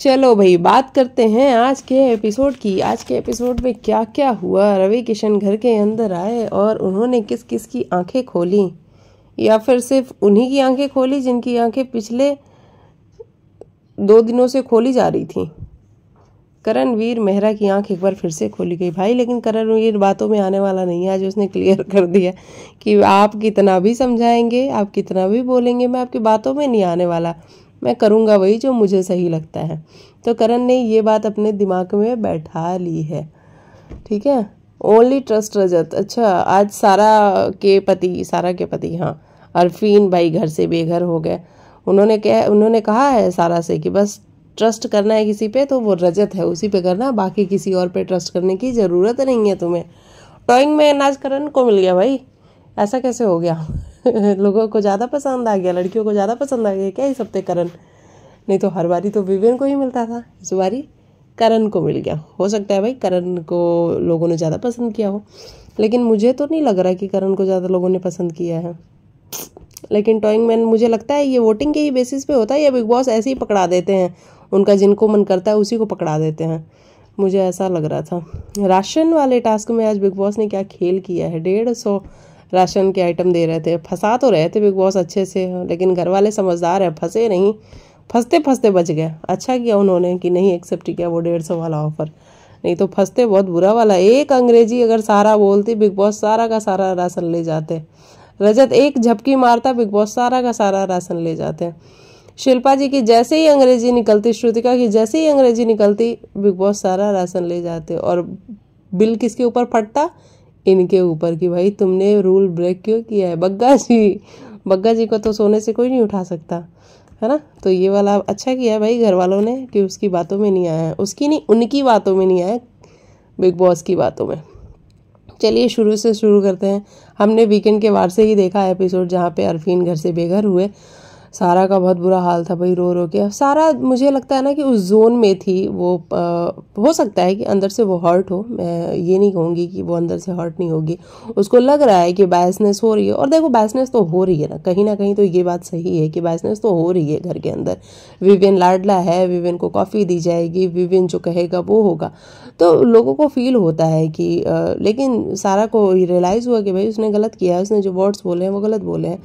चलो भाई बात करते हैं आज के एपिसोड की आज के एपिसोड में क्या क्या हुआ रवि किशन घर के अंदर आए और उन्होंने किस किस की आंखें खोली या फिर सिर्फ उन्हीं की आंखें खोली जिनकी आंखें पिछले दो दिनों से खोली जा रही थी करणवीर मेहरा की आंख एक बार फिर से खोली गई भाई लेकिन करणवीर बातों में आने वाला नहीं है आज उसने क्लियर कर दिया कि आप कितना भी समझाएंगे आप कितना भी बोलेंगे मैं आपकी बातों में नहीं आने वाला मैं करूँगा वही जो मुझे सही लगता है तो करण ने ये बात अपने दिमाग में बैठा ली है ठीक है ओनली ट्रस्ट रजत अच्छा आज सारा के पति सारा के पति हाँ अरफीन भाई घर से बेघर हो गए उन्होंने कह उन्होंने कहा है सारा से कि बस ट्रस्ट करना है किसी पे तो वो रजत है उसी पे करना बाकी किसी और पे ट्रस्ट करने की ज़रूरत नहीं है तुम्हें ड्राइंग में अनाज करण को मिल गया भाई ऐसा कैसे हो गया लोगों को ज़्यादा पसंद आ गया लड़कियों को ज़्यादा पसंद आ गया क्या इस हफ्ते करण नहीं तो हर बारी तो विवेन को ही मिलता था इस बारी करण को मिल गया हो सकता है भाई करण को लोगों ने ज़्यादा पसंद किया हो लेकिन मुझे तो नहीं लग रहा कि करण को ज़्यादा लोगों ने पसंद किया है लेकिन टॉइंग मैन मुझे लगता है ये वोटिंग के ही बेसिस पे होता है या बिग बॉस ऐसे ही पकड़ा देते हैं उनका जिनको मन करता है उसी को पकड़ा देते हैं मुझे ऐसा लग रहा था राशन वाले टास्क में आज बिग बॉस ने क्या खेल किया है डेढ़ सौ राशन के आइटम दे रहे थे फंसा तो रहे थे बिग बॉस अच्छे से लेकिन घर वाले समझदार हैं फंसे नहीं फंसते फंसते बच गए अच्छा किया उन्होंने कि नहीं एक्सेप्ट किया वो डेढ़ सौ वाला ऑफर नहीं तो फंसते बहुत बुरा वाला एक अंग्रेजी अगर सारा बोलती बिग बॉस सारा का सारा राशन ले जाते रजत एक झपकी मारता बिग बॉस सारा का सारा राशन ले जाते शिल्पा जी की जैसे ही अंग्रेजी निकलती श्रुतिका की जैसे ही अंग्रेजी निकलती बिग बॉस सारा राशन ले जाते और बिल किसके ऊपर फटता इनके ऊपर कि भाई तुमने रूल ब्रेक क्यों किया है बग्गा जी बग्गा जी को तो सोने से कोई नहीं उठा सकता है ना तो ये वाला अच्छा किया है भाई घर वालों ने कि उसकी बातों में नहीं आया उसकी नहीं उनकी बातों में नहीं आया बिग बॉस की बातों में चलिए शुरू से शुरू करते हैं हमने वीकेंड के वार से ही देखा एपिसोड जहाँ पे अरफीन घर से बेघर हुए सारा का बहुत बुरा हाल था भाई रो रो के सारा मुझे लगता है ना कि उस जोन में थी वो आ, हो सकता है कि अंदर से वो हर्ट हो मैं ये नहीं कहूँगी कि वो अंदर से हर्ट नहीं होगी उसको लग रहा है कि बैसनेस हो रही है और देखो बैसनेस तो हो रही है ना कहीं ना कहीं तो ये बात सही है कि बैसनेस तो हो रही है घर के अंदर विविन लाडला है विविन को कॉफ़ी दी जाएगी विविन जो कहेगा वो होगा तो लोगों को फील होता है कि आ, लेकिन सारा को रियलाइज़ हुआ कि भाई उसने गलत किया है उसने जो वर्ड्स बोले हैं वो गलत बोले हैं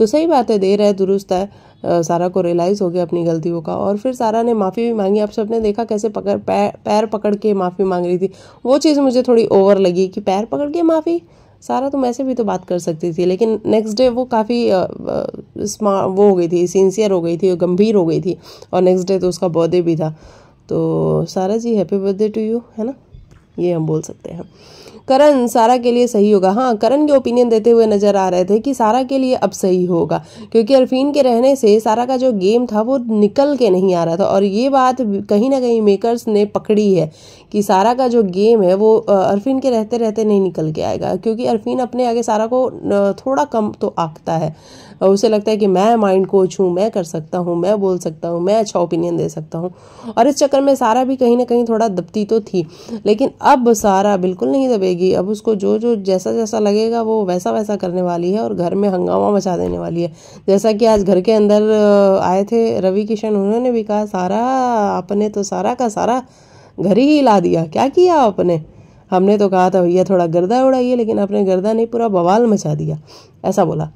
तो सही बात है देर है दुरुस्त है सारा को रियलाइज़ हो गया अपनी गलतियों का और फिर सारा ने माफ़ी भी मांगी आप सबने देखा कैसे पकड़ पैर पैर पकड़ के माफ़ी मांग रही थी वो चीज़ मुझे थोड़ी ओवर लगी कि पैर पकड़ के माफ़ी सारा तुम तो ऐसे भी तो बात कर सकती थी लेकिन नेक्स्ट डे वो काफ़ी स्मार्ट वो हो गई थी सिंसियर हो गई थी गंभीर हो गई थी और नेक्स्ट डे तो उसका बर्थडे भी था तो सारा जी हैप्पी बर्थडे टू यू है ना ये हम बोल सकते हैं करण सारा के लिए सही होगा हाँ करण के ओपिनियन देते हुए नजर आ रहे थे कि सारा के लिए अब सही होगा क्योंकि अरफीन के रहने से सारा का जो गेम था वो निकल के नहीं आ रहा था और ये बात कहीं ना कहीं मेकर्स ने पकड़ी है कि सारा का जो गेम है वो अरफीन के रहते रहते नहीं निकल के आएगा क्योंकि अरफीन अपने आगे सारा को थोड़ा कम तो आंकता है उसे लगता है कि मैं माइंड कोच हूँ मैं कर सकता हूँ मैं बोल सकता हूँ मैं अच्छा ओपिनियन दे सकता हूँ और इस चक्कर में सारा भी कहीं ना कहीं थोड़ा दबती तो थी लेकिन अब सारा बिल्कुल नहीं दबेगी अब उसको जो जो जैसा जैसा लगेगा वो वैसा वैसा करने वाली है और घर में हंगामा मचा देने वाली है जैसा कि आज घर के अंदर आए थे रवि किशन उन्होंने भी कहा सारा आपने तो सारा का सारा घर ही हिला दिया क्या किया आपने हमने तो कहा था भैया थोड़ा गर्दा उड़ाइए लेकिन आपने गर्दा नहीं पूरा बवाल मचा दिया ऐसा बोला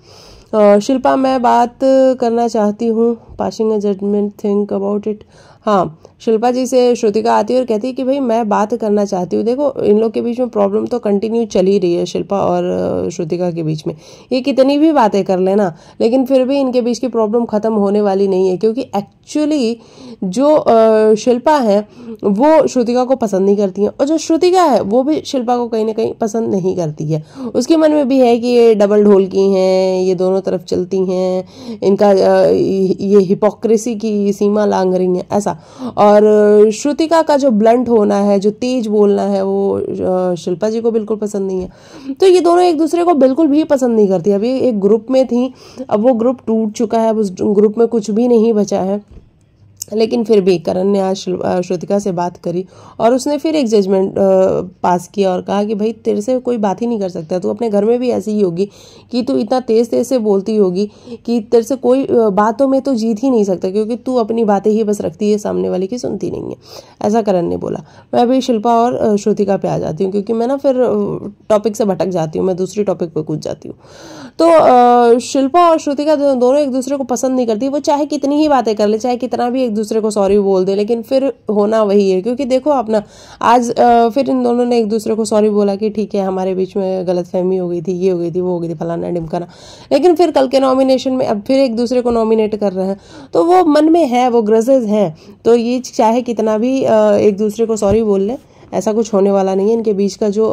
शिल्पा मैं बात करना चाहती हूँ passing a judgement think about it हाँ शिल्पा जी से श्रुतिका आती है और कहती है कि भाई मैं बात करना चाहती हूँ देखो इन लोग के बीच में प्रॉब्लम तो कंटिन्यू चल ही रही है शिल्पा और श्रुतिका के बीच में ये कितनी भी बातें कर लेना लेकिन फिर भी इनके बीच की प्रॉब्लम ख़त्म होने वाली नहीं है क्योंकि एक्चुअली जो शिल्पा है वो श्रुतिका को पसंद नहीं करती हैं और जो श्रुतिका है वो भी शिल्पा को कहीं ना कहीं पसंद नहीं करती है उसके मन में भी है कि ये डबल ढोल की हैं ये दोनों तरफ चलती हैं इनका ये हिपोक्रेसी की सीमा लांग रही है ऐसा और श्रुतिका का जो ब्लंट होना है जो तेज बोलना है वो शिल्पा जी को बिल्कुल पसंद नहीं है तो ये दोनों एक दूसरे को बिल्कुल भी पसंद नहीं करती अभी एक ग्रुप में थी अब वो ग्रुप टूट चुका है अब उस ग्रुप में कुछ भी नहीं बचा है लेकिन फिर भी करण ने आज श्रुतिका से बात करी और उसने फिर एक जजमेंट पास किया और कहा कि भाई तेरे से कोई बात ही नहीं कर सकता तू अपने घर में भी ऐसी ही होगी कि तू इतना तेज़ तेज़ से बोलती होगी कि तेरे से कोई बातों में तो जीत ही नहीं सकता क्योंकि तू अपनी बातें ही बस रखती है सामने वाले की सुनती नहीं है ऐसा करण ने बोला मैं भी शिल्पा और श्रुतिका पे आ जाती हूँ क्योंकि मैं ना फिर टॉपिक से भटक जाती हूँ मैं दूसरी टॉपिक पर कूद जाती हूँ तो शिल्पा और श्रुतिका दोनों एक दूसरे को पसंद नहीं करती वो चाहे कितनी ही बातें कर ले चाहे कितना भी एक एक दूसरे को सॉरी बोल दें लेकिन फिर होना वही है क्योंकि देखो आप ना आज फिर इन दोनों ने एक दूसरे को सॉरी बोला कि ठीक है हमारे बीच में गलत फहमी हो गई थी ये हो गई थी वो हो गई थी फलाना डिमकाना लेकिन फिर कल के नॉमिनेशन में अब फिर एक दूसरे को नॉमिनेट कर रहे हैं तो वो मन में है वो ग्रजेज हैं तो ये चाहे कितना भी एक दूसरे को सॉरी बोल लें ऐसा कुछ होने वाला नहीं है इनके बीच का जो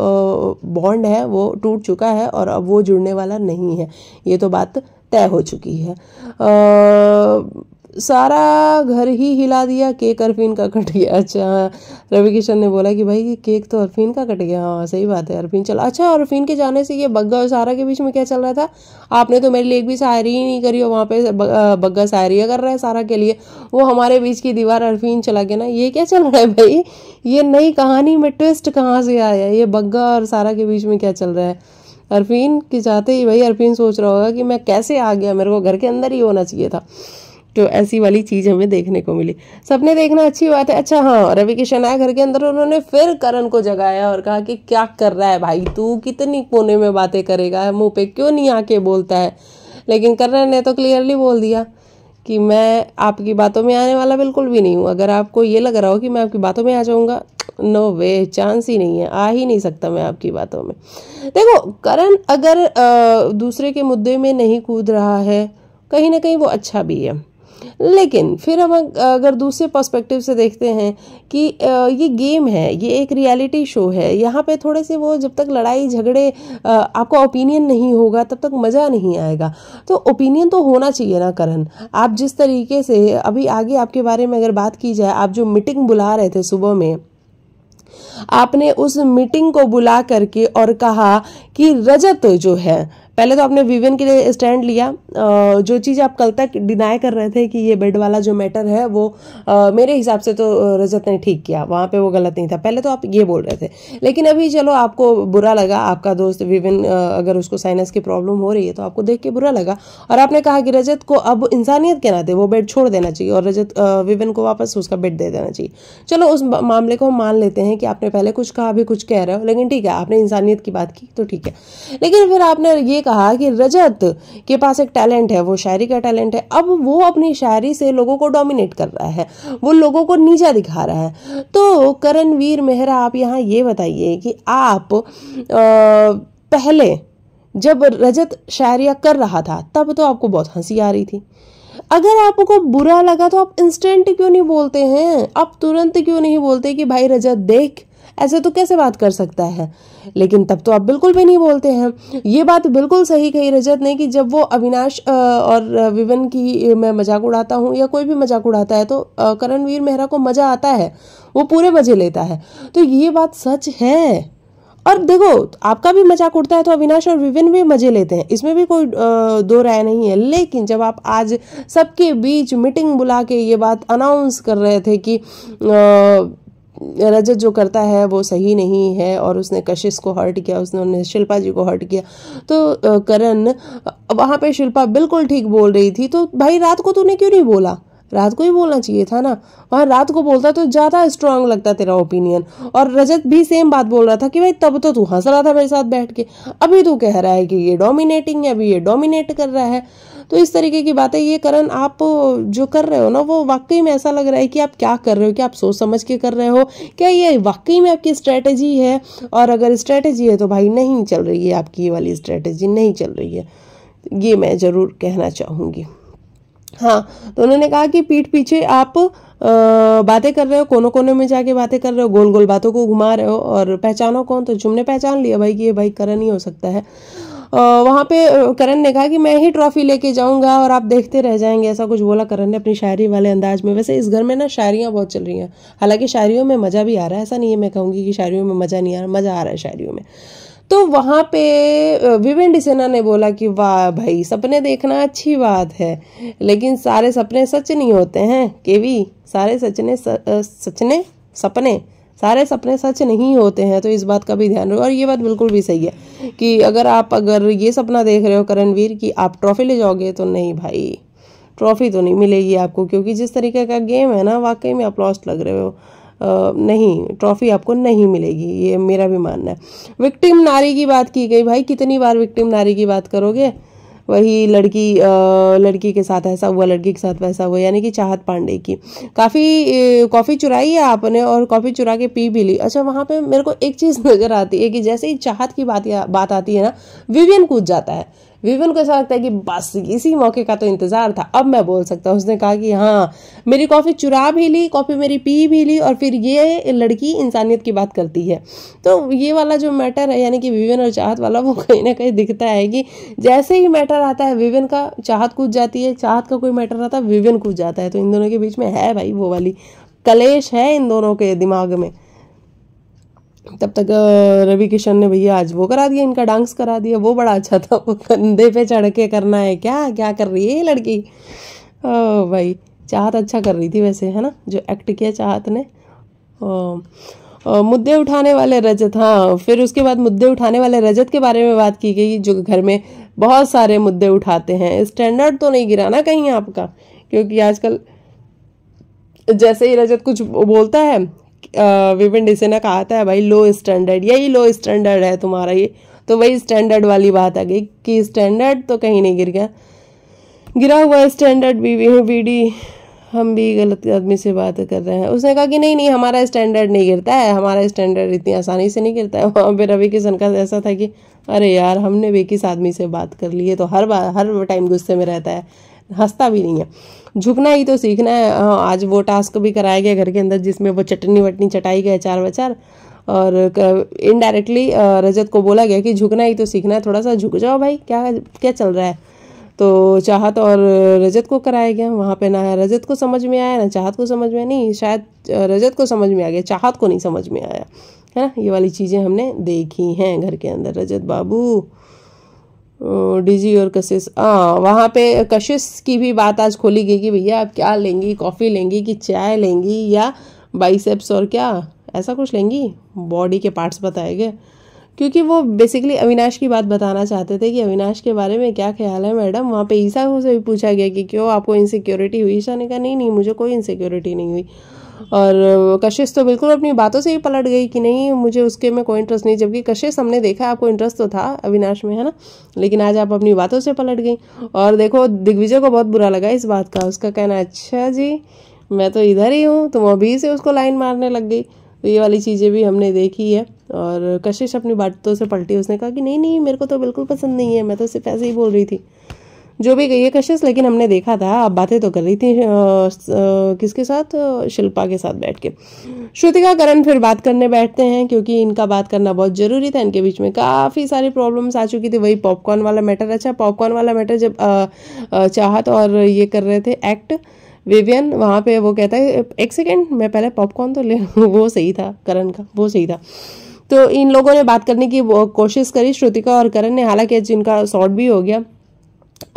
बॉन्ड है वो टूट चुका है और अब वो जुड़ने वाला नहीं है ये तो बात तय हो चुकी है आ, सारा घर ही हिला दिया केक अरफिन का कट गया अच्छा रवि किशन ने बोला कि भाई ये केक तो अरफीन का कट गया हाँ सही बात है अरफिन चला अच्छा अरफिन के जाने से ये बग्गा और सारा के बीच में क्या चल रहा था आपने तो मेरे लिए एक भी शायरी ही नहीं करी हो वहाँ पे बग्गा शायरिया कर रहा है सारा के लिए वो हमारे बीच की दीवार अरफीन चला गया ना ये क्या चल रहा है भाई ये नई कहानी में ट्विस्ट कहाँ से आया ये बग्गा और सारा के बीच में क्या चल रहा है अरफीन के जाते ही भाई अरफीन सोच रहा होगा कि मैं कैसे आ गया मेरे को घर के अंदर ही होना चाहिए था तो ऐसी वाली चीज़ हमें देखने को मिली सबने देखना अच्छी बात है अच्छा हाँ रवि किशन आया घर के अंदर उन्होंने फिर करण को जगाया और कहा कि क्या कर रहा है भाई तू कितनी कोने में बातें करेगा मुंह पे क्यों नहीं आके बोलता है लेकिन करण ने तो क्लियरली बोल दिया कि मैं आपकी बातों में आने वाला बिल्कुल भी नहीं हूँ अगर आपको ये लग रहा हो कि मैं आपकी बातों में आ जाऊँगा नो वे चांस ही नहीं है आ ही नहीं सकता मैं आपकी बातों में देखो करण अगर आ, दूसरे के मुद्दे में नहीं कूद रहा है कहीं ना कहीं वो अच्छा भी है लेकिन फिर हम अगर दूसरे पर्सपेक्टिव से देखते हैं कि ये गेम है ये एक रियलिटी शो है यहाँ पे थोड़े से वो जब तक लड़ाई झगड़े आपका ओपिनियन नहीं होगा तब तक मज़ा नहीं आएगा तो ओपिनियन तो होना चाहिए ना करण आप जिस तरीके से अभी आगे आपके बारे में अगर बात की जाए आप जो मीटिंग बुला रहे थे सुबह में आपने उस मीटिंग को बुला करके और कहा कि रजत जो है पहले तो आपने विवियन के लिए स्टैंड लिया जो चीज़ आप कल तक डिनाई कर रहे थे कि ये बेड वाला जो मैटर है वो मेरे हिसाब से तो रजत ने ठीक किया वहाँ पे वो गलत नहीं था पहले तो आप ये बोल रहे थे लेकिन अभी चलो आपको बुरा लगा आपका दोस्त विविन अगर उसको साइनस की प्रॉब्लम हो रही है तो आपको देख के बुरा लगा और आपने कहा कि रजत को अब इंसानियत के नाते वो बेड छोड़ देना चाहिए और रजत विविन को वापस उसका बेड दे देना चाहिए चलो उस मामले को हम मान लेते हैं कि आपने पहले कुछ कहा अभी कुछ कह रहे हो लेकिन ठीक है आपने इंसानियत की बात की तो ठीक है लेकिन फिर आपने ये कहा कि रजत के पास एक टैलेंट है वो शायरी का टैलेंट है अब वो अपनी शायरी से लोगों को डोमिनेट कर रहा है वो लोगों को नीचा दिखा रहा है तो करणवीर मेहरा आप यहाँ ये बताइए कि आप आ, पहले जब रजत शायरिया कर रहा था तब तो आपको बहुत हंसी आ रही थी अगर आपको बुरा लगा तो आप इंस्टेंट क्यों नहीं बोलते हैं आप तुरंत क्यों नहीं बोलते कि भाई रजत देख ऐसे तो कैसे बात कर सकता है लेकिन तब तो आप बिल्कुल भी नहीं बोलते हैं ये बात बिल्कुल सही कही रजत ने कि जब वो अविनाश और विवन की मैं मजाक उड़ाता हूँ या कोई भी मजाक उड़ाता है तो करणवीर मेहरा को मजा आता है वो पूरे मजे लेता है तो ये बात सच है और देखो आपका भी मजाक उड़ता है तो अविनाश और विविन भी मजे लेते हैं इसमें भी कोई दो राय नहीं है लेकिन जब आप आज सबके बीच मीटिंग बुला के ये बात अनाउंस कर रहे थे कि रजत जो करता है वो सही नहीं है और उसने कशिश को हर्ट किया उसने शिल्पा जी को हर्ट किया तो करण वहाँ पे शिल्पा बिल्कुल ठीक बोल रही थी तो भाई रात को तूने क्यों नहीं बोला रात को ही बोलना चाहिए था ना वहाँ रात को बोलता तो ज़्यादा स्ट्रांग लगता तेरा ओपिनियन और रजत भी सेम बात बोल रहा था कि भाई तब तो तू हंस रहा था मेरे साथ बैठ के अभी तू कह रहा है कि ये डोमिनेटिंग है अभी ये डोमिनेट कर रहा है तो इस तरीके की बातें ये करण आप जो कर रहे हो ना वो वाकई में ऐसा लग रहा है कि आप क्या कर रहे हो क्या आप सोच समझ के कर रहे हो क्या ये वाकई में आपकी स्ट्रैटेजी है और अगर स्ट्रैटेजी है तो भाई नहीं चल रही है आपकी ये वाली स्ट्रैटेजी नहीं चल रही है ये मैं ज़रूर कहना चाहूँगी हाँ तो उन्होंने कहा कि पीठ पीछे आप बातें कर रहे हो कोनों कोने में जाके बातें कर रहे हो गोल गोल बातों को घुमा रहे हो और पहचानो कौन तो जुमने पहचान लिया भाई कि ये भाई करण ही हो सकता है वहाँ पे करण ने कहा कि मैं ही ट्रॉफी लेके जाऊँगा और आप देखते रह जाएंगे ऐसा कुछ बोला करण ने अपनी शायरी वाले अंदाज में वैसे इस घर में ना शायरियाँ बहुत चल रही हैं हालांकि शायरियों में मज़ा भी आ रहा है ऐसा नहीं है मैं कहूँगी कि शायरियों में मज़ा नहीं आ रहा मज़ा आ रहा है शायरियों में तो वहाँ पे विवेन डिसेना ने बोला कि वाह भाई सपने देखना अच्छी बात है लेकिन सारे सपने सच नहीं होते हैं केवी सारे सचने सचने सपने सारे सपने सच नहीं होते हैं तो इस बात का भी ध्यान रखो और ये बात बिल्कुल भी सही है कि अगर आप अगर ये सपना देख रहे हो करणवीर कि आप ट्रॉफी ले जाओगे तो नहीं भाई ट्रॉफी तो नहीं मिलेगी आपको क्योंकि जिस तरीके का गेम है ना वाकई में आप लॉस्ट लग रहे हो नहीं ट्रॉफी आपको नहीं मिलेगी ये मेरा भी मानना है विक्टिम नारी की बात की गई भाई कितनी बार विक्टिम नारी की बात करोगे वही लड़की लड़की के साथ ऐसा हुआ लड़की के साथ वैसा हुआ यानी कि चाहत पांडे की काफ़ी कॉफ़ी चुराई है आपने और कॉफ़ी चुरा के पी भी ली अच्छा वहाँ पे मेरे को एक चीज़ नज़र आती है कि जैसे ही चाहत की बात बात आती है ना विवियन कूद जाता है विवन को ऐसा लगता है कि बस इसी मौके का तो इंतजार था अब मैं बोल सकता हूँ उसने कहा कि हाँ मेरी कॉफ़ी चुरा भी ली कॉफ़ी मेरी पी भी ली और फिर ये लड़की इंसानियत की बात करती है तो ये वाला जो मैटर है यानी कि विवेन और चाहत वाला वो कहीं ना कहीं दिखता है कि जैसे ही मैटर आता है विवेन का चाहत कूद जाती है चाहत का कोई मैटर आता है विवेन कूद जाता है तो इन दोनों के बीच में है भाई वो वाली कलेश है इन दोनों के दिमाग में तब तक रवि किशन ने भैया आज वो करा दिया इनका डांस करा दिया वो बड़ा अच्छा था वो कंधे पे चढ़ के करना है क्या क्या कर रही है ये लड़की ओ भाई चाहत अच्छा कर रही थी वैसे है ना जो एक्ट किया चाहत ने ओ, ओ, मुद्दे उठाने वाले रजत हाँ फिर उसके बाद मुद्दे उठाने वाले रजत के बारे में बात की गई जो घर में बहुत सारे मुद्दे उठाते हैं स्टैंडर्ड तो नहीं गिरा ना कहीं आपका क्योंकि आजकल जैसे ही रजत कुछ बोलता है विपिन डिसे ने कहा था भाई लो स्टैंडर्ड यही लो स्टैंडर्ड है तुम्हारा ये तो वही स्टैंडर्ड वाली बात आ गई कि स्टैंडर्ड तो कहीं नहीं गिर गया गिरा हुआ स्टैंडर्ड बी डी हम भी गलत आदमी से बात कर रहे हैं उसने कहा कि नहीं नहीं हमारा स्टैंडर्ड नहीं गिरता है हमारा स्टैंडर्ड इतनी आसानी से नहीं गिरता है वहाँ पर रवि किशन का ऐसा था कि अरे यार हमने भी किस आदमी से बात कर ली है तो हर बार हर टाइम गुस्से में रहता है हंसता भी नहीं है झुकना ही तो सीखना है हाँ, आज वो टास्क भी कराया गया घर के अंदर जिसमें वो चटनी वटनी चटाई गया चार बचार और इनडायरेक्टली रजत को बोला गया कि झुकना ही तो सीखना है थोड़ा सा झुक जाओ भाई क्या क्या चल रहा है तो चाहत और रजत को कराया गया वहाँ पे ना रजत को समझ में आया ना चाहत को समझ में नहीं शायद रजत को समझ में आ गया चाहत को नहीं समझ में आया है ना ये वाली चीज़ें हमने देखी हैं घर के अंदर रजत बाबू डिजी और कशिश हाँ वहाँ पे कशिश की भी बात आज खोली गई कि भैया आप क्या लेंगी कॉफ़ी लेंगी कि चाय लेंगी या बाइसेप्स और क्या ऐसा कुछ लेंगी बॉडी के पार्ट्स बताए गए क्योंकि वो बेसिकली अविनाश की बात बताना चाहते थे कि अविनाश के बारे में क्या ख्याल है मैडम वहाँ पे ईसा से भी पूछा गया कि क्यों आपको इनसिक्योरिटी हुई ईशा ने कहा नहीं नहीं मुझे कोई इनसिक्योरिटी नहीं हुई और कशिश तो बिल्कुल अपनी बातों से ही पलट गई कि नहीं मुझे उसके में कोई इंटरेस्ट नहीं जबकि कशिश हमने देखा आपको इंटरेस्ट तो था अविनाश में है ना लेकिन आज आप अपनी बातों से पलट गई और देखो दिग्विजय को बहुत बुरा लगा इस बात का उसका कहना अच्छा जी मैं तो इधर ही हूँ तुम अभी से उसको लाइन मारने लग गई तो ये वाली चीज़ें भी हमने देखी है और कशिश अपनी बातों से पलटी उसने कहा कि नहीं नहीं मेरे को तो बिल्कुल पसंद नहीं है मैं तो सिर्फ ऐसे ही बोल रही थी जो भी गई है कशिश लेकिन हमने देखा था आप बातें तो कर रही थी आ, आ, किसके साथ शिल्पा के साथ बैठ के श्रुतिका करण फिर बात करने बैठते हैं क्योंकि इनका बात करना बहुत ज़रूरी था इनके बीच में काफ़ी सारी प्रॉब्लम्स आ चुकी थी वही पॉपकॉर्न वाला मैटर अच्छा पॉपकॉर्न वाला मैटर जब आ, चाहत और ये कर रहे थे एक्ट विवियन वहाँ पे वो कहता है एक सेकेंड मैं पहले पॉपकॉर्न तो ले वो सही था करण का वो सही था तो इन लोगों ने बात करने की कोशिश करी श्रुतिका और करण ने हालांकि जिनका शॉर्ट भी हो गया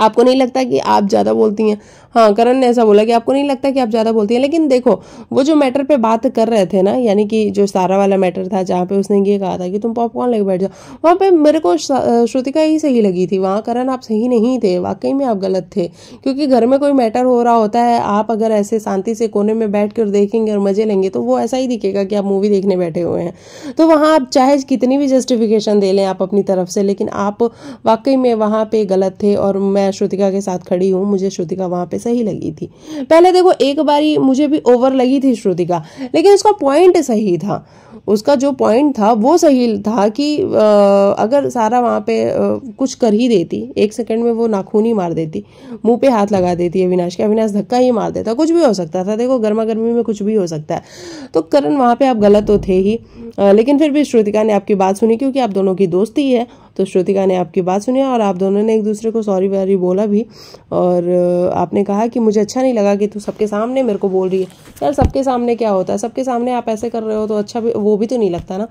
आपको नहीं लगता कि आप ज़्यादा बोलती हैं हाँ करण ने ऐसा बोला कि आपको नहीं लगता कि आप ज़्यादा बोलती हैं लेकिन देखो वो जो मैटर पे बात कर रहे थे ना यानी कि जो सारा वाला मैटर था जहाँ पे उसने ये कहा था कि तुम पॉपकॉर्न लेके बैठ जाओ वहाँ पे मेरे को श्रुतिका ही सही लगी थी वहाँ करण आप सही नहीं थे वाकई में आप गलत थे क्योंकि घर में कोई मैटर हो रहा होता है आप अगर ऐसे शांति से कोने में बैठ कर देखेंगे और मज़े लेंगे तो वो ऐसा ही दिखेगा कि आप मूवी देखने बैठे हुए हैं तो वहाँ आप चाहे कितनी भी जस्टिफिकेशन दे लें आप अपनी तरफ से लेकिन आप वाकई में वहाँ पर गलत थे और मैं श्रुतिका के साथ खड़ी हूँ मुझे श्रुतिका वहाँ पे सही लगी थी पहले देखो एक बारी मुझे भी ओवर लगी थी श्रुति का लेकिन उसका पॉइंट सही था उसका जो पॉइंट था वो सही था कि आ, अगर सारा वहाँ पे आ, कुछ कर ही देती एक सेकंड में वो नाखून ही मार देती मुंह पे हाथ लगा देती अविनाश के अविनाश धक्का ही मार देता कुछ भी हो सकता था देखो गर्मा गर्मी में कुछ भी हो सकता है तो करण वहाँ पे आप गलत तो थे ही आ, लेकिन फिर भी श्रुतिका ने आपकी बात सुनी क्योंकि आप दोनों की दोस्ती है तो श्रुतिका ने आपकी बात सुनी और आप दोनों ने एक दूसरे को सॉरी वारी बोला भी और आपने कहा कि मुझे अच्छा नहीं लगा कि तू सबके सामने मेरे को बोल रही है यार सबके सामने क्या होता है सबके सामने आप ऐसे कर रहे हो तो अच्छा भी वो भी तो नहीं लगता ना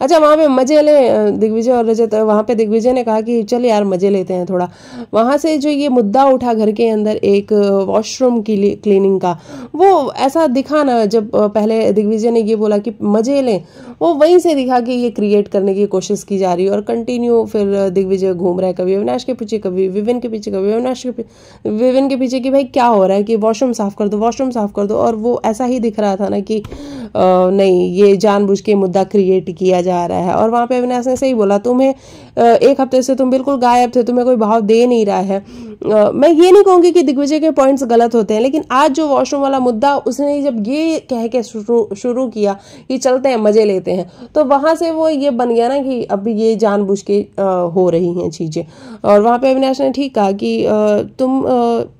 अच्छा वहाँ पे मजे ले दिग्विजय और रजत वहाँ पे दिग्विजय ने कहा कि चल यार मजे लेते हैं थोड़ा वहाँ से जो ये मुद्दा उठा घर के अंदर एक वॉशरूम की क्लीनिंग का वो ऐसा दिखा ना जब पहले दिग्विजय ने ये बोला कि मजे लें वो वहीं से दिखा कि ये क्रिएट करने की कोशिश की जा रही है और कंटिन्यू फिर दिग्विजय घूम रहा है कभी अविनाश के पीछे कभी विविन के पीछे कभी अविनाश के विविन के पीछे कि भाई क्या हो रहा है कि वॉशरूम साफ कर दो वॉशरूम साफ कर दो और वो ऐसा ही दिख रहा था ना कि आ, नहीं ये जानबूझ के मुद्दा क्रिएट किया जा रहा है और वहाँ पर अविनाश ने सही बोला तुम्हें एक हफ्ते से तुम बिल्कुल गायब थे तुम्हें कोई भाव दे नहीं रहा है मैं ये नहीं कहूँगी कि दिग्विजय के पॉइंट्स गलत होते हैं लेकिन आज जो वॉशरूम वाला मुद्दा उसने जब ये कह के शुरू किया कि चलते हैं मज़े लेते हैं तो वहाँ से वो ये बन गया ना कि अब ये जानबूझ के हो रही हैं चीज़ें और वहाँ पे अविनाश ने ठीक कहा कि तुम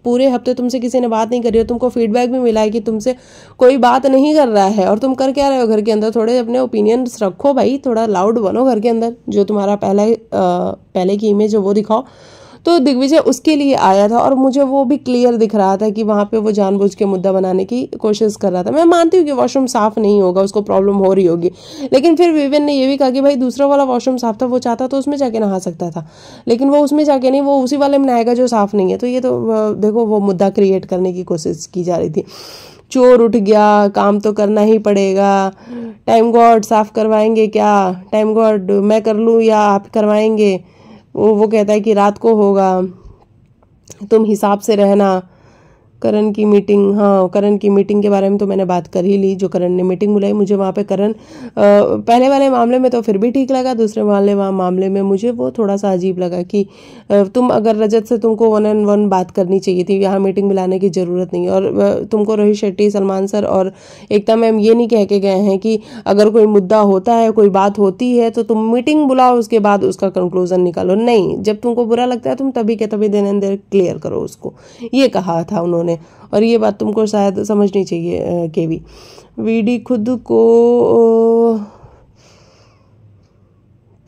पूरे हफ्ते तुमसे किसी ने बात नहीं करी हो तुमको फीडबैक भी मिला है कि तुमसे कोई बात नहीं कर रहा है और तुम कर क्या रहे हो घर के अंदर थोड़े अपने ओपिनियंस रखो भाई थोड़ा लाउड बनो घर के अंदर जो तुम्हारा पहला पहले की इमेज है वो दिखाओ तो दिग्विजय उसके लिए आया था और मुझे वो भी क्लियर दिख रहा था कि वहाँ पे वो जानबूझ के मुद्दा बनाने की कोशिश कर रहा था मैं मानती हूँ कि वॉशरूम साफ नहीं होगा उसको प्रॉब्लम हो रही होगी लेकिन फिर विवेन ने ये भी कहा कि भाई दूसरा वाला वॉशरूम साफ था वो चाहता तो उसमें जाके नहा सकता था लेकिन वो उसमें जाके नहीं वो उसी वाले में नहाएगा जो साफ नहीं है तो ये तो देखो वो मुद्दा क्रिएट करने की कोशिश की जा रही थी चोर उठ गया काम तो करना ही पड़ेगा टाइम गॉड साफ करवाएंगे क्या टाइम गॉड मैं कर लूँ या आप करवाएंगे वो वो कहता है कि रात को होगा तुम हिसाब से रहना करण की मीटिंग हाँ करण की मीटिंग के बारे में तो मैंने बात कर ही ली जो करण ने मीटिंग बुलाई मुझे वहाँ पे करण पहले वाले मामले में तो फिर भी ठीक लगा दूसरे वाले वहाँ मामले में मुझे वो थोड़ा सा अजीब लगा कि तुम अगर रजत से तुमको वन एंड वन बात करनी चाहिए थी यहाँ मीटिंग बुलाने की ज़रूरत नहीं और तुमको रोहित शेट्टी सलमान सर और एकता मैम ये नहीं कह के गए हैं कि अगर कोई मुद्दा होता है कोई बात होती है तो तुम मीटिंग बुलाओ उसके बाद उसका कंक्लूजन निकालो नहीं जब तुमको बुरा लगता है तुम तभी के तभी देने देर क्लियर करो उसको ये कहा था उन्होंने उन्होंने और ये बात तुमको शायद समझनी चाहिए के वी डी खुद को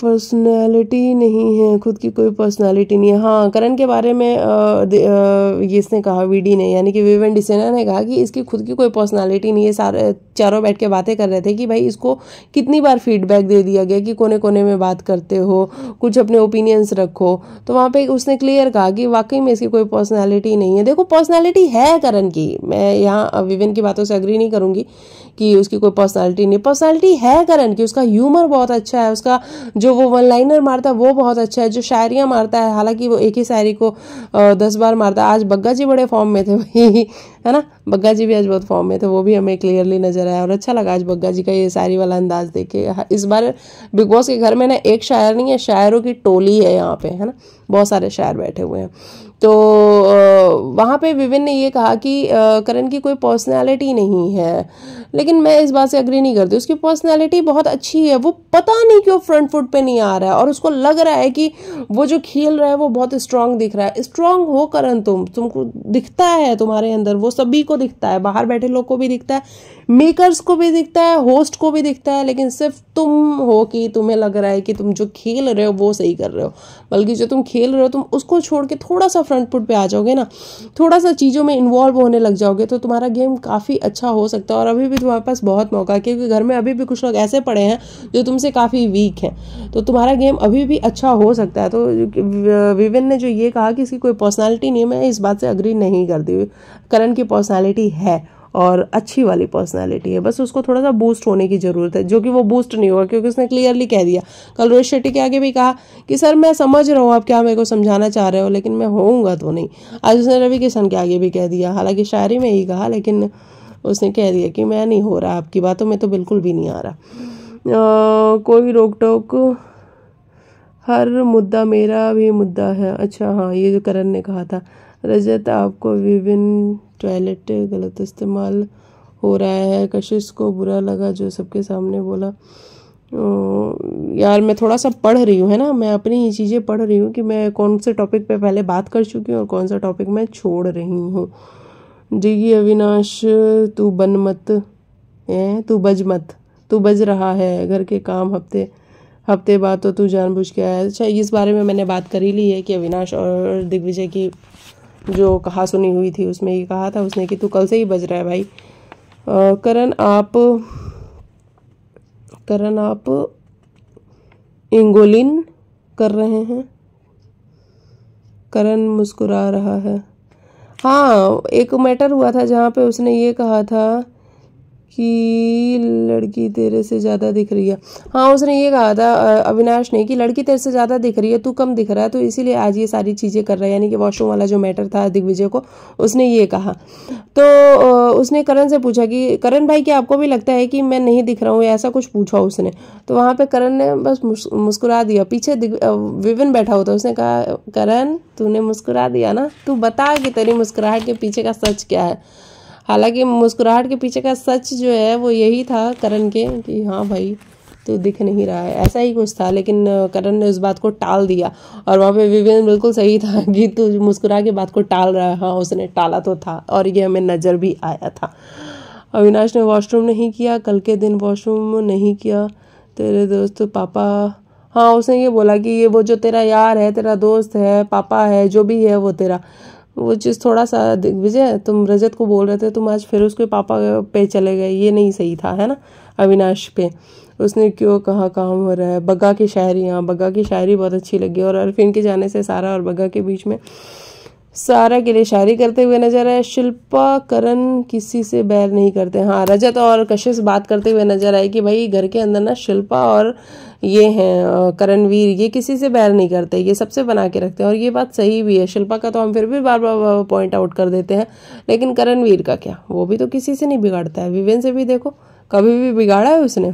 पर्सनैलिटी नहीं है खुद की कोई पर्सनैलिटी नहीं है हाँ करण के बारे में आ, आ, ये इसने कहा वीडी ने यानी कि विवेन डिसेना ने कहा कि इसकी खुद की कोई पर्सनैलिटी नहीं है सारे चारों बैठ के बातें कर रहे थे कि भाई इसको कितनी बार फीडबैक दे दिया गया कि कोने कोने में बात करते हो कुछ अपने ओपिनियंस रखो तो वहाँ पर उसने क्लियर कहा कि वाकई में इसकी कोई पर्सनैलिटी नहीं है देखो पर्सनैलिटी है करण की मैं यहाँ विवेन की बातों से अग्री नहीं करूँगी कि उसकी कोई पर्सनैलिटी नहीं पर्सनैलिटी है करण की उसका ह्यूमर बहुत अच्छा है उसका जो जो वो वन लाइनर मारता है वो बहुत अच्छा है जो शायरियाँ मारता है हालांकि वो एक ही शायरी को दस बार मारता है आज बग्गा जी बड़े फॉर्म में थे वही है ना बग्गा जी भी आज बहुत फॉर्म में थे वो भी हमें क्लियरली नजर आया और अच्छा लगा आज बग्गा जी का ये शायरी वाला अंदाज देखे हाँ, इस बार बिग बॉस के घर में ना एक शायर नहीं है शायरों की टोली है यहाँ पे है ना बहुत सारे शायर बैठे हुए हैं तो वहाँ पे विविन ने ये कहा कि करण की कोई पर्सनैलिटी नहीं है लेकिन मैं इस बात से अग्री नहीं करती उसकी पर्सनैलिटी बहुत अच्छी है वो पता नहीं क्यों फ्रंट फुट पे नहीं आ रहा है और उसको लग रहा है कि वो जो खेल रहा है वो बहुत स्ट्रांग दिख रहा है स्ट्रांग हो करण तुम तुमको दिखता है तुम्हारे अंदर वो सभी को दिखता है बाहर बैठे लोग को भी दिखता है मेकर्स को भी दिखता है होस्ट को भी दिखता है लेकिन सिर्फ तुम हो कि तुम्हें लग रहा है कि तुम जो खेल रहे हो वो सही कर रहे हो बल्कि जो तुम खेल रहे हो तुम उसको छोड़ के थोड़ा सा फ्रंट फुट पे आ जाओगे ना थोड़ा सा चीज़ों में इन्वॉल्व होने लग जाओगे तो तुम्हारा गेम काफ़ी अच्छा हो सकता है और अभी भी तुम्हारे पास बहुत मौका है क्योंकि घर में अभी भी कुछ लोग ऐसे पड़े हैं जो तुमसे काफ़ी वीक हैं तो तुम्हारा गेम अभी भी अच्छा हो सकता है तो विविन ने जो ये कहा कि इसकी कोई पर्सनैलिटी नहीं है मैं इस बात से अग्री नहीं करती करण की पर्सनैलिटी है और अच्छी वाली पर्सनैलिटी है बस उसको थोड़ा सा बूस्ट होने की ज़रूरत है जो कि वो बूस्ट नहीं होगा क्योंकि उसने क्लियरली कह दिया कल रोहित शेट्टी के आगे भी कहा कि सर मैं समझ रहा हूँ आप क्या मेरे को समझाना चाह रहे हो लेकिन मैं होऊंगा तो नहीं आज उसने रवि किशन के आगे भी कह दिया हालांकि शायरी में ही कहा लेकिन उसने कह दिया कि मैं नहीं हो रहा आपकी बातों में तो बिल्कुल भी नहीं आ रहा आ, कोई रोक टोक हर मुद्दा मेरा भी मुद्दा है अच्छा हाँ ये जो करण ने कहा था रजत आपको विभिन्न टॉयलेट गलत इस्तेमाल हो रहा है कशिश को बुरा लगा जो सबके सामने बोला यार मैं थोड़ा सा पढ़ रही हूँ है ना मैं अपनी ही चीज़ें पढ़ रही हूँ कि मैं कौन से टॉपिक पे पहले बात कर चुकी हूँ और कौन सा टॉपिक मैं छोड़ रही हूँ जी अविनाश तू बन मत है तू बज मत तू बज रहा है घर के काम हफ्ते हफ्ते बाद तो तू जानबूझ के आया अच्छा इस बारे में मैंने बात करी ली है कि अविनाश और दिग्विजय की जो कहा सुनी हुई थी उसमें ये कहा था उसने कि तू कल से ही बज रहा है भाई करण आप करण आप इंगोलिन कर रहे हैं करण मुस्कुरा रहा है हाँ एक मैटर हुआ था जहाँ पे उसने ये कहा था कि लड़की तेरे से ज़्यादा दिख रही है हाँ उसने ये कहा था अविनाश ने कि लड़की तेरे से ज़्यादा दिख रही है तू कम दिख रहा है तो इसीलिए आज ये सारी चीज़ें कर रहा है यानी कि वॉशरूम वाला जो मैटर था दिग्विजय को उसने ये कहा तो उसने करण से पूछा कि करण भाई क्या आपको भी लगता है कि मैं नहीं दिख रहा हूँ ऐसा कुछ पूछा उसने तो वहाँ पर करण ने बस मुस्कुरा दिया पीछे विविन बैठा होता उसने कहा करण तूने मुस्कुरा दिया ना तू बता कि तेरी मुस्कुराहट के पीछे का सच क्या है हालांकि मुस्कुराहट के पीछे का सच जो है वो यही था करण के कि हाँ भाई तो दिख नहीं रहा है ऐसा ही कुछ था लेकिन करण ने उस बात को टाल दिया और वहाँ पे विवेन बिल्कुल सही था कि तू मुस्कुरा के बात को टाल रहा है हाँ उसने टाला तो था और ये हमें नज़र भी आया था अविनाश ने वॉशरूम नहीं किया कल के दिन वॉशरूम नहीं किया तेरे दोस्त पापा हाँ उसने ये बोला कि ये वो जो तेरा यार है तेरा दोस्त है पापा है जो भी है वो तेरा वो चीज़ थोड़ा सा विजय तुम रजत को बोल रहे थे तुम आज फिर उसके पापा पे चले गए ये नहीं सही था है ना अविनाश पे उसने क्यों कहा काम हो रहा है बग्गा की शायरी हाँ बग्गा की शायरी बहुत अच्छी लगी और अरफिन के जाने से सारा और बग्गा के बीच में सारा के लिए शायरी करते हुए नजर आए शिल्पा करण किसी से बैर नहीं करते हाँ रजत और कशिश बात करते हुए नजर आए कि भाई घर के अंदर ना शिल्पा और ये हैं करणवीर ये किसी से बैर नहीं करते ये सबसे बना के रखते हैं और ये बात सही भी है शिल्पा का तो हम फिर भी बार बार पॉइंट आउट कर देते हैं लेकिन करणवीर का क्या वो भी तो किसी से नहीं बिगाड़ता है विवेन से भी देखो कभी भी बिगाड़ा है उसने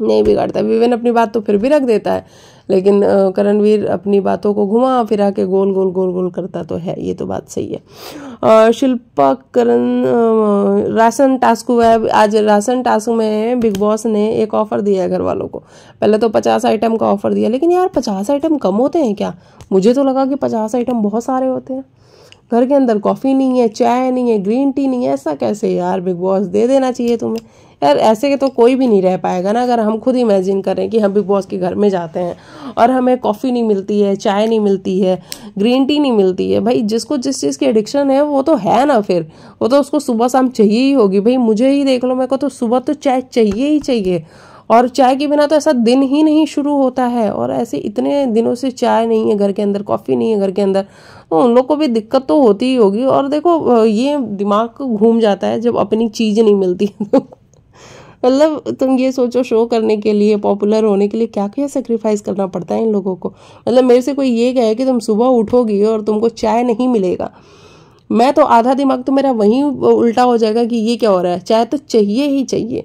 नहीं बिगाड़ता विवेन अपनी बात तो फिर भी रख देता है लेकिन करणवीर अपनी बातों को घुमा फिरा के गोल गोल गोल गोल करता तो है ये तो बात सही है शिल्पा करण राशन टास्क हुआ है आज राशन टास्क में बिग बॉस ने एक ऑफ़र दिया है घर वालों को पहले तो पचास आइटम का ऑफ़र दिया लेकिन यार पचास आइटम कम होते हैं क्या मुझे तो लगा कि पचास आइटम बहुत सारे होते हैं घर के अंदर कॉफ़ी नहीं है चाय नहीं है ग्रीन टी नहीं है ऐसा कैसे यार बिग बॉस दे देना चाहिए तुम्हें यार ऐसे के तो कोई भी नहीं रह पाएगा ना अगर हम खुद इमेजिन करें कि हम बिग बॉस के घर में जाते हैं और हमें कॉफ़ी नहीं मिलती है चाय नहीं मिलती है ग्रीन टी नहीं मिलती है भाई जिसको जिस चीज़ की एडिक्शन है वो तो है ना फिर वो तो उसको सुबह शाम चाहिए ही होगी भाई मुझे ही देख लो मेरे को तो सुबह तो चाय चाहिए ही चाहिए और चाय के बिना तो ऐसा दिन ही नहीं शुरू होता है और ऐसे इतने दिनों से चाय नहीं है घर के अंदर कॉफ़ी नहीं है घर के अंदर तो उन लोग को भी दिक्कत तो होती ही होगी और देखो ये दिमाग घूम जाता है जब अपनी चीज़ नहीं मिलती तो मतलब तुम ये सोचो शो करने के लिए पॉपुलर होने के लिए क्या क्या सेक्रीफाइस करना पड़ता है इन लोगों को मतलब मेरे से कोई ये कहे कि तुम सुबह उठोगी और तुमको चाय नहीं मिलेगा मैं तो आधा दिमाग तो मेरा वहीं उल्टा हो जाएगा कि ये क्या हो रहा है चाय तो चाहिए ही चाहिए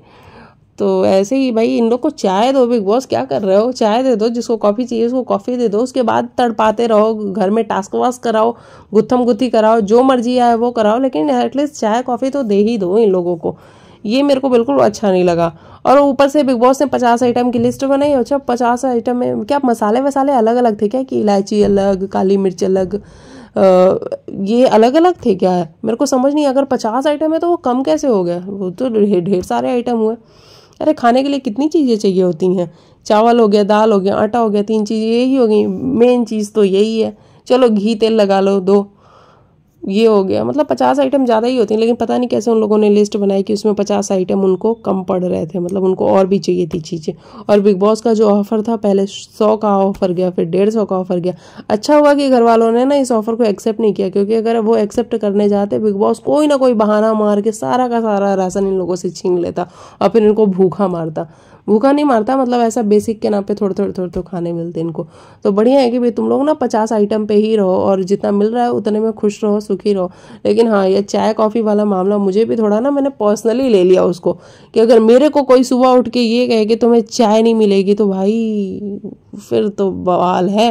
तो ऐसे ही भाई इन लोग को चाय दो बिग बॉस क्या कर रहे हो चाय दे दो जिसको कॉफ़ी चाहिए उसको कॉफ़ी दे दो उसके बाद तड़पाते रहो घर में टास्क वास्क कराओ गुत्थम गुत्थी कराओ जो मर्जी आए वो कराओ लेकिन एटलीस्ट चाय कॉफ़ी तो दे ही दो इन लोगों को ये मेरे को बिल्कुल अच्छा नहीं लगा और ऊपर से बिग बॉस ने पचास आइटम की लिस्ट बनाई अच्छा पचास आइटम में क्या मसाले वसाले अलग अलग थे क्या कि इलायची अलग काली मिर्च अलग आ, ये अलग अलग थे क्या है मेरे को समझ नहीं अगर पचास आइटम है तो वो कम कैसे हो गया वो तो ढेर सारे आइटम हुए अरे खाने के लिए कितनी चीज़ें चाहिए होती हैं चावल हो गया दाल हो गया आटा हो गया तीन चीज़ें यही हो गई मेन चीज़ तो यही है चलो घी तेल लगा लो दो ये हो गया मतलब पचास आइटम ज़्यादा ही होते हैं लेकिन पता नहीं कैसे उन लोगों ने लिस्ट बनाई कि उसमें पचास आइटम उनको कम पड़ रहे थे मतलब उनको और भी चाहिए थी चीज़ें और बिग बॉस का जो ऑफ़र था पहले सौ का ऑफ़र गया फिर डेढ़ सौ का ऑफ़र गया अच्छा हुआ कि घर वालों ने ना इस ऑफ़र को एक्सेप्ट नहीं किया क्योंकि अगर वो एक्सेप्ट करने जाते बिग बॉस कोई ना कोई बहाना मार के सारा का सारा राशन इन लोगों से छीन लेता और फिर इनको भूखा मारता भूखा नहीं मारता मतलब ऐसा बेसिक के नाम पे थोड़े थोड़े थोड़े थोड़े खाने मिलते इनको तो बढ़िया है कि भाई तुम लोग ना पचास आइटम पे ही रहो और जितना मिल रहा है उतने में खुश रहो सुखी रहो लेकिन हाँ ये चाय कॉफ़ी वाला मामला मुझे भी थोड़ा ना मैंने पर्सनली ले लिया उसको कि अगर मेरे को कोई सुबह उठ के ये कहे कि तुम्हें चाय नहीं मिलेगी तो भाई फिर तो बवाल है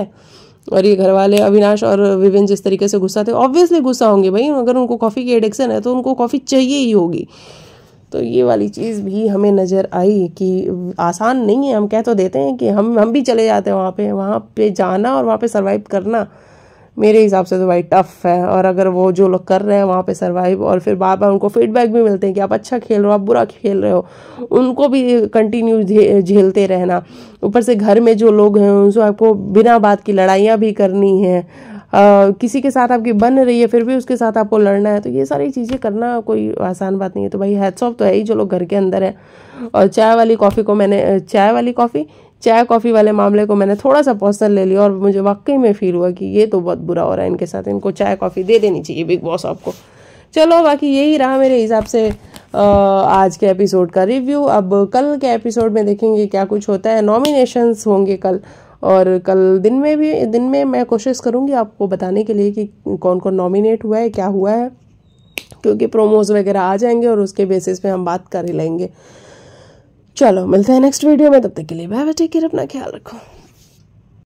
और ये घर वाले अविनाश और विविन जिस तरीके से गुस्सा थे ऑब्वियसली गुस्सा होंगे भाई अगर उनको कॉफ़ी की एडिक्शन है तो उनको कॉफ़ी चाहिए ही होगी तो ये वाली चीज़ भी हमें नज़र आई कि आसान नहीं है हम कह तो देते हैं कि हम हम भी चले जाते हैं वहाँ पे वहाँ पे जाना और वहाँ पे सरवाइव करना मेरे हिसाब से तो भाई टफ़ है और अगर वो जो लोग कर रहे हैं वहाँ पे सरवाइव और फिर बार बार उनको फीडबैक भी मिलते हैं कि आप अच्छा खेल रहे हो आप बुरा खेल रहे हो उनको भी कंटिन्यू झेलते रहना ऊपर से घर में जो लोग हैं उनसे आपको बिना बात की लड़ाइयाँ भी करनी है किसी के साथ आपकी बन रही है फिर भी उसके साथ आपको लड़ना है तो ये सारी चीज़ें करना कोई आसान बात नहीं है तो भाई हैट्स ऑफ तो है ही जो लोग घर के अंदर है और चाय वाली कॉफ़ी को मैंने चाय वाली कॉफ़ी चाय कॉफ़ी वाले मामले को मैंने थोड़ा सा पर्सनल ले लिया और मुझे वाकई में फील हुआ कि ये तो बहुत बुरा हो रहा है इनके साथ इनको चाय कॉफ़ी दे देनी चाहिए बिग बॉस आपको चलो बाकी यही रहा मेरे हिसाब से आज के एपिसोड का रिव्यू अब कल के एपिसोड में देखेंगे क्या कुछ होता है नॉमिनेशंस होंगे कल और कल दिन में भी दिन में मैं कोशिश करूँगी आपको बताने के लिए कि कौन कौन नॉमिनेट हुआ है क्या हुआ है क्योंकि प्रोमोज़ वगैरह आ जाएंगे और उसके बेसिस पे हम बात कर ही लेंगे चलो मिलते हैं नेक्स्ट वीडियो में तब तक के लिए बाय बाय टेक केयर अपना ख्याल रखो